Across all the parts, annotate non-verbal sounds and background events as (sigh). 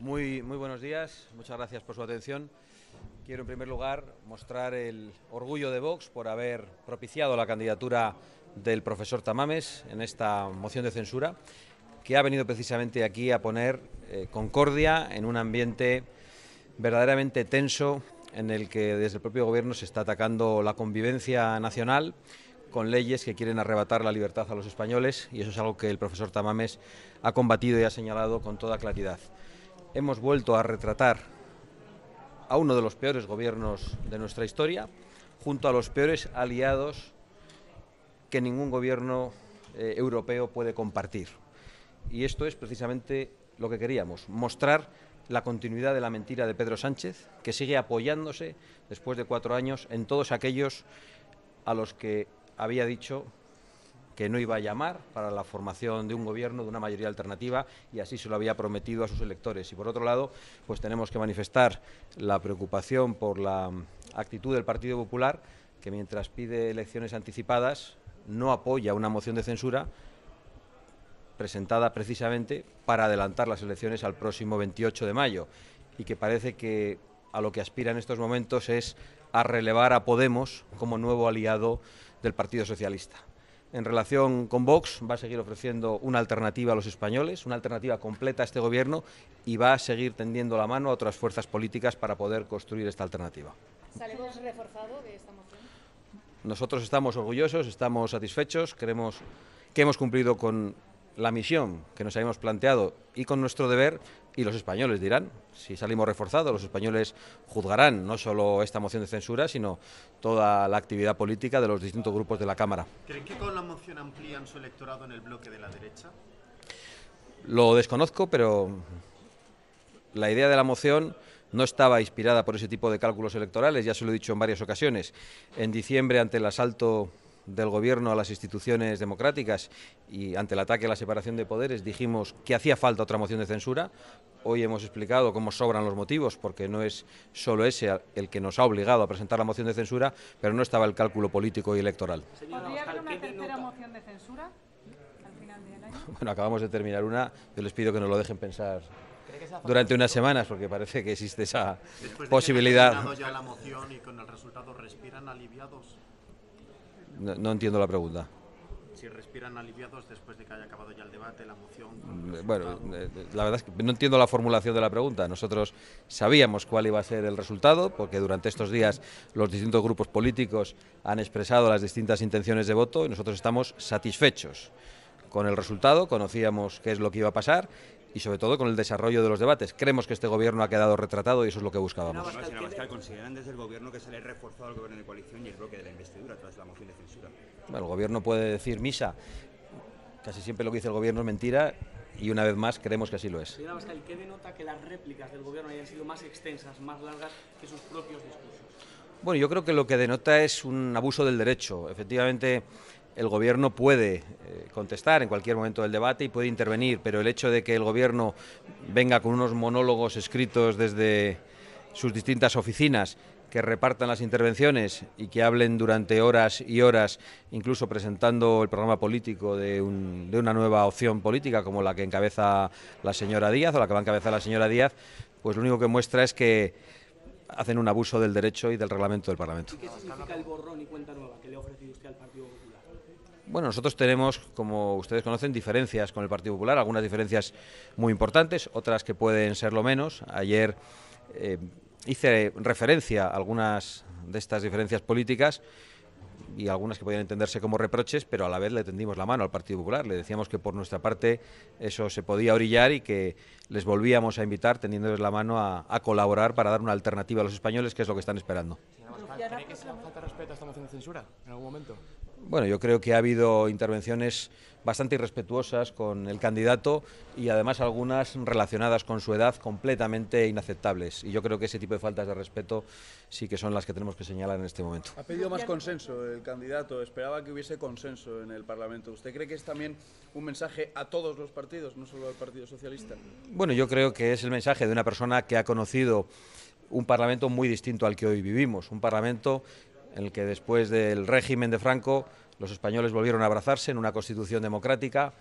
Muy, buenos días, muchas gracias por su atención. Quiero en primer lugar mostrar el orgullo de Vox por haber propiciado la candidatura del profesor Tamames en esta moción de censura, que ha venido precisamente aquí a poner eh, concordia en un ambiente verdaderamente tenso en el que desde el propio gobierno se está atacando la convivencia nacional con leyes que quieren arrebatar la libertad a los españoles y eso es algo que el profesor Tamames ha combatido y ha señalado con toda claridad hemos vuelto a retratar a uno de los peores gobiernos de nuestra historia, junto a los peores aliados que ningún gobierno eh, europeo puede compartir. Y esto es precisamente lo que queríamos, mostrar la continuidad de la mentira de Pedro Sánchez, que sigue apoyándose después de cuatro años en todos aquellos a los que había dicho que no iba a llamar para la formación de un gobierno, de una mayoría alternativa, y así se lo había prometido a sus electores. Y por otro lado, pues tenemos que manifestar la preocupación por la mm, actitud del Partido Popular, que mientras pide elecciones anticipadas, no apoya una moción de censura presentada precisamente para adelantar las elecciones al próximo 28 de mayo y que parece que a lo que aspira en estos momentos es a relevar a Podemos como nuevo aliado del Partido Socialista en relación con Vox, va a seguir ofreciendo una alternativa a los españoles, una alternativa completa a este gobierno y va a seguir tendiendo la mano a otras fuerzas políticas para poder construir esta alternativa. de esta moción? Nosotros estamos orgullosos, estamos satisfechos, creemos que hemos cumplido con la misión que nos habíamos planteado y con nuestro deber, y los españoles dirán, si salimos reforzados, los españoles juzgarán no solo esta moción de censura, sino toda la actividad política de los distintos grupos de la Cámara. ¿Creen que con la moción amplían su electorado en el bloque de la derecha? Lo desconozco, pero la idea de la moción no estaba inspirada por ese tipo de cálculos electorales, ya se lo he dicho en varias ocasiones. En diciembre, ante el asalto del gobierno a las instituciones democráticas y ante el ataque a la separación de poderes dijimos que hacía falta otra moción de censura. Hoy hemos explicado cómo sobran los motivos, porque no es solo ese el que nos ha obligado a presentar la moción de censura, pero no estaba el cálculo político y electoral. ¿Podría haber una tercera moción de censura al final del año? (laughs) Bueno, acabamos de terminar una, yo les pido que nos lo dejen pensar durante unas semanas, porque parece que existe esa posibilidad. No, entiendo la pregunta. Si respiran aliviados después de que haya acabado ya el debate, la moción. Mm, bueno, eh, la verdad es que no entiendo la formulación de la pregunta. Nosotros sabíamos cuál iba a ser el resultado, porque durante estos días los distintos grupos políticos han expresado las distintas intenciones de voto y nosotros estamos satisfechos con el resultado, conocíamos qué es lo que iba a pasar y sobre todo con el desarrollo de los debates. Creemos que este gobierno ha quedado retratado y eso es lo que buscábamos. señora consideran desde el gobierno que se ha reforzado al gobierno de coalición y el bloque de la investidura tras la moción de censura. el gobierno puede decir misa. Casi siempre lo que dice el gobierno es mentira y una vez más creemos que así lo es. Señora Bascal, ¿qué denota que las réplicas del gobierno hayan sido más extensas, más largas que sus propios discursos? Bueno, yo creo que lo que denota es un abuso del derecho. Efectivamente, el Gobierno puede eh, contestar en cualquier momento del debate y puede intervenir, pero el hecho de que el Gobierno venga con unos monólogos escritos desde sus distintas oficinas que repartan las intervenciones y que hablen durante horas y horas, incluso presentando el programa político de, una nueva opción política como la que encabeza la señora Díaz o la que va a encabezar la señora Díaz, pues lo único que muestra es que hacen un abuso del derecho y del reglamento del Parlamento. borrón y cuenta nueva que le al Partido bueno, nosotros tenemos, como ustedes conocen, diferencias con el Partido Popular, algunas diferencias muy importantes, otras que pueden ser lo menos. Ayer eh, hice referencia a algunas de estas diferencias políticas y algunas que podían entenderse como reproches, pero a la vez le tendimos la mano al Partido Popular. Le decíamos que por nuestra parte eso se podía orillar y que les volvíamos a invitar tendiéndoles la mano a, colaborar para dar una alternativa a los españoles, que es lo que están esperando. falta a esta moción censura en algún momento? Bueno, yo creo que ha habido intervenciones bastante irrespetuosas con el candidato y además algunas relacionadas con su edad completamente inaceptables. Y yo creo que ese tipo de faltas de respeto sí que son las que tenemos que señalar en este momento. Ha pedido más consenso el candidato, esperaba que hubiese consenso en el Parlamento. ¿Usted cree que es también un mensaje a todos los partidos, no solo al Partido Socialista? Bueno, yo creo que es el mensaje de una persona que ha conocido un Parlamento muy distinto al que hoy vivimos, un Parlamento en el que después del régimen de Franco los españoles volvieron a abrazarse en una constitución democrática,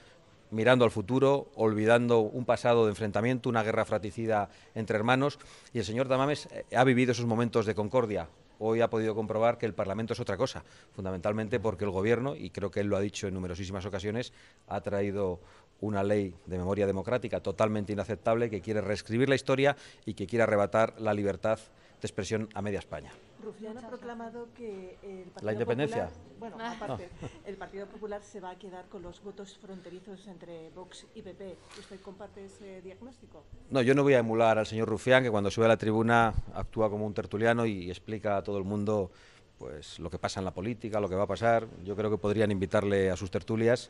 mirando al futuro, olvidando un pasado de enfrentamiento, una guerra fratricida entre hermanos. Y el señor Tamames eh, ha vivido esos momentos de concordia. Hoy ha podido comprobar que el Parlamento es otra cosa, fundamentalmente porque el Gobierno, y creo que él lo ha dicho en numerosísimas ocasiones, ha traído una ley de memoria democrática totalmente inaceptable que quiere reescribir la historia y que quiere arrebatar la libertad de expresión a media España. Rufián ha proclamado que el Partido la independencia. Ah. Popular, ah. Popular se va a quedar con los votos fronterizos entre Vox y PP. ¿Usted comparte ese diagnóstico? No, yo no voy a emular al señor Rufián, que cuando sube a la tribuna actúa como un tertuliano y explica a todo el mundo pues lo que pasa en la política, lo que va a pasar. Yo creo que podrían invitarle a sus tertulias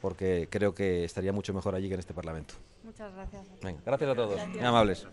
porque creo que estaría mucho mejor allí que en este Parlamento. Muchas gracias. gracias a todos. amables.